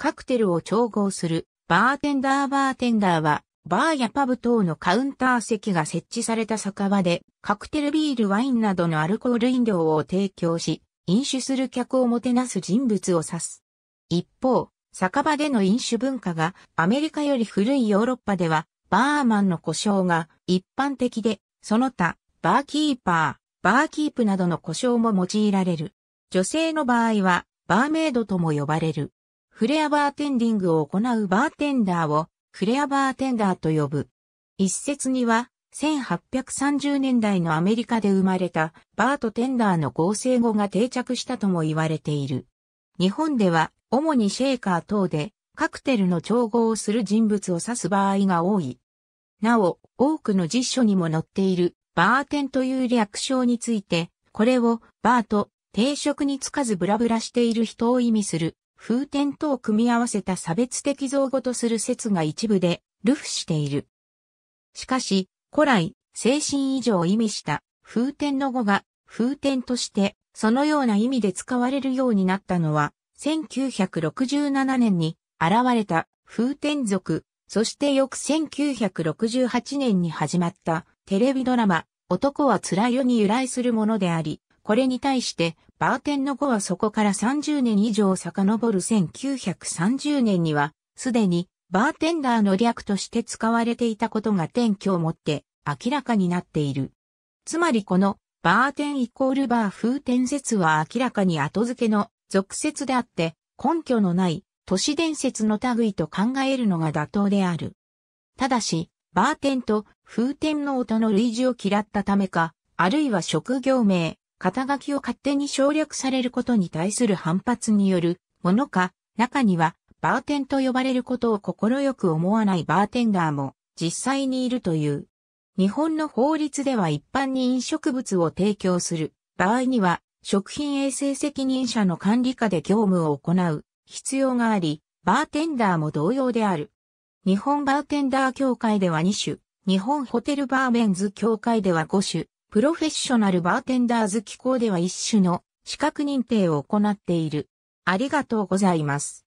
カクテルを調合するバーテンダーバーテンダーはバーやパブ等のカウンター席が設置された酒場でカクテルビールワインなどのアルコール飲料を提供し飲酒する客をもてなす人物を指す。一方、酒場での飲酒文化がアメリカより古いヨーロッパではバーマンの故障が一般的で、その他、バーキーパー、バーキープなどの故障も用いられる。女性の場合は、バーメイドとも呼ばれる。フレアバーテンディングを行うバーテンダーをフレアバーテンダーと呼ぶ。一説には、1830年代のアメリカで生まれたバーとテンダーの合成語が定着したとも言われている。日本では主にシェーカー等でカクテルの調合をする人物を指す場合が多い。なお、多くの辞書にも載っているバーテンという略称について、これをバーと定職につかずブラブラしている人を意味する風天とを組み合わせた差別的造語とする説が一部で、ルフしている。しかし、古来、精神以上を意味した風天の語が風天としてそのような意味で使われるようになったのは1967年に現れた風天族、そして翌1968年に始まったテレビドラマ男は辛いよに由来するものであり、これに対して、バーテンの後はそこから30年以上遡る1930年には、すでにバーテンダーの略として使われていたことが転居をもって明らかになっている。つまりこのバーテンイコールバー風天説は明らかに後付けの俗説であって、根拠のない都市伝説の類と考えるのが妥当である。ただし、バーテンと風天の音の類似を嫌ったためか、あるいは職業名、肩書きを勝手に省略されることに対する反発によるものか、中にはバーテンと呼ばれることを心よく思わないバーテンダーも実際にいるという。日本の法律では一般に飲食物を提供する場合には食品衛生責任者の管理下で業務を行う必要があり、バーテンダーも同様である。日本バーテンダー協会では2種、日本ホテルバーメンズ協会では5種、プロフェッショナルバーテンダーズ機構では一種の資格認定を行っている。ありがとうございます。